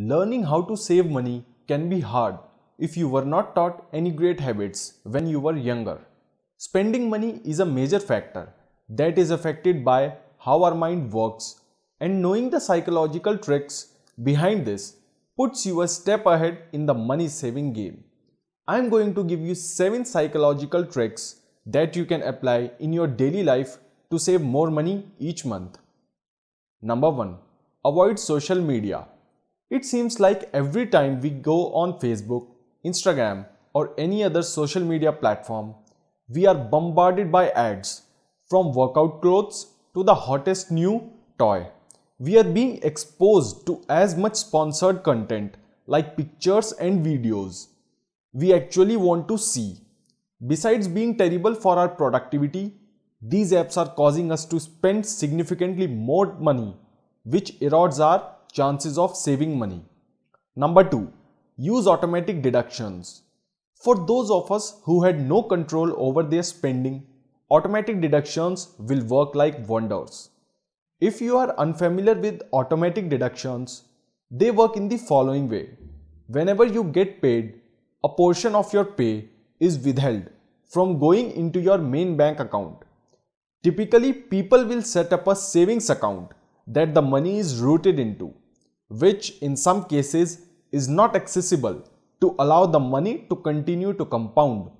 Learning how to save money can be hard if you were not taught any great habits when you were younger. Spending money is a major factor that is affected by how our mind works and knowing the psychological tricks behind this puts you a step ahead in the money saving game. I am going to give you 7 psychological tricks that you can apply in your daily life to save more money each month. Number 1. Avoid social media. It seems like every time we go on Facebook, Instagram, or any other social media platform, we are bombarded by ads from workout clothes to the hottest new toy. We are being exposed to as much sponsored content like pictures and videos we actually want to see. Besides being terrible for our productivity, these apps are causing us to spend significantly more money, which erodes our chances of saving money. Number 2. Use automatic deductions. For those of us who had no control over their spending, automatic deductions will work like wonders. If you are unfamiliar with automatic deductions, they work in the following way. Whenever you get paid, a portion of your pay is withheld from going into your main bank account. Typically, people will set up a savings account that the money is rooted into which in some cases is not accessible to allow the money to continue to compound.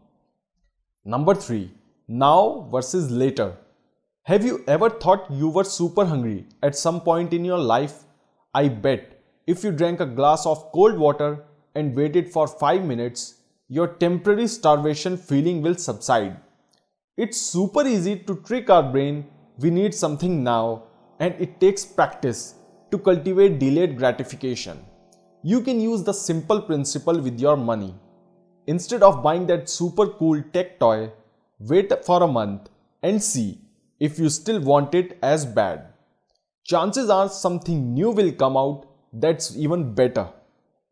Number 3. Now versus later. Have you ever thought you were super hungry at some point in your life? I bet if you drank a glass of cold water and waited for 5 minutes, your temporary starvation feeling will subside. It's super easy to trick our brain, we need something now, and it takes practice to cultivate delayed gratification. You can use the simple principle with your money. Instead of buying that super cool tech toy, wait for a month and see if you still want it as bad. Chances are something new will come out that's even better,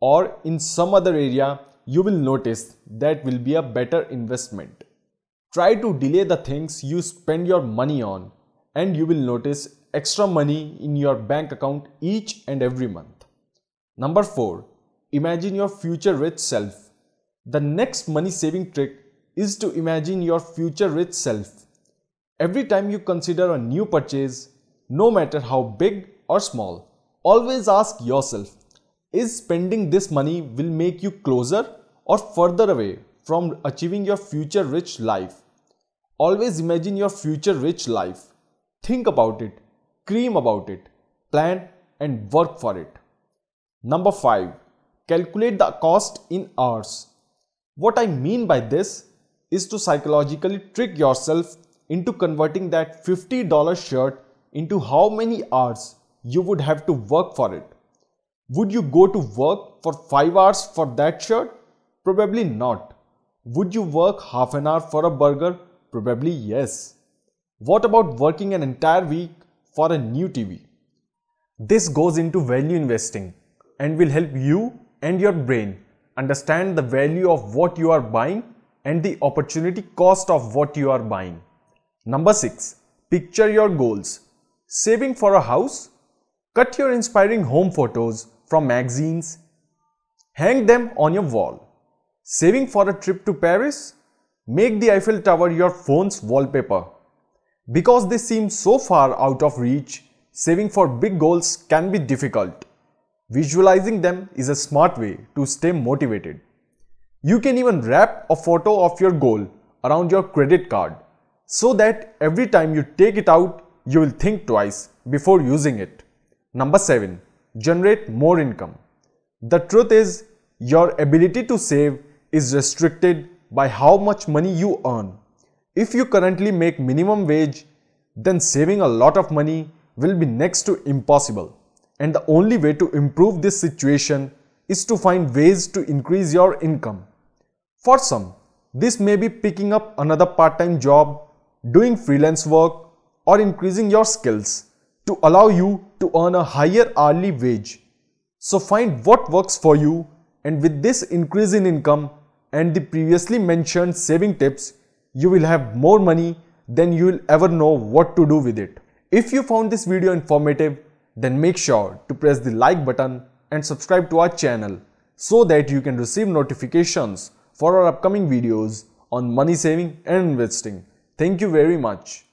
or in some other area, you will notice that will be a better investment. Try to delay the things you spend your money on, and you will notice extra money in your bank account each and every month. Number 4. Imagine your future rich self. The next money saving trick is to imagine your future rich self. Every time you consider a new purchase, no matter how big or small, always ask yourself is spending this money will make you closer or further away from achieving your future rich life. Always imagine your future rich life. Think about it Dream about it, plan and work for it. Number 5. Calculate the cost in hours. What I mean by this is to psychologically trick yourself into converting that $50 shirt into how many hours you would have to work for it. Would you go to work for 5 hours for that shirt? Probably not. Would you work half an hour for a burger? Probably yes. What about working an entire week for a new TV. This goes into value investing and will help you and your brain understand the value of what you are buying and the opportunity cost of what you are buying. Number 6. Picture your goals. Saving for a house? Cut your inspiring home photos from magazines. Hang them on your wall. Saving for a trip to Paris? Make the Eiffel Tower your phone's wallpaper. Because they seem so far out of reach, saving for big goals can be difficult. Visualizing them is a smart way to stay motivated. You can even wrap a photo of your goal around your credit card so that every time you take it out, you will think twice before using it. Number 7. Generate more income. The truth is, your ability to save is restricted by how much money you earn. If you currently make minimum wage, then saving a lot of money will be next to impossible. And the only way to improve this situation is to find ways to increase your income. For some, this may be picking up another part-time job, doing freelance work or increasing your skills to allow you to earn a higher hourly wage. So find what works for you and with this increase in income and the previously mentioned saving tips, you will have more money than you will ever know what to do with it. If you found this video informative, then make sure to press the like button and subscribe to our channel so that you can receive notifications for our upcoming videos on money saving and investing. Thank you very much.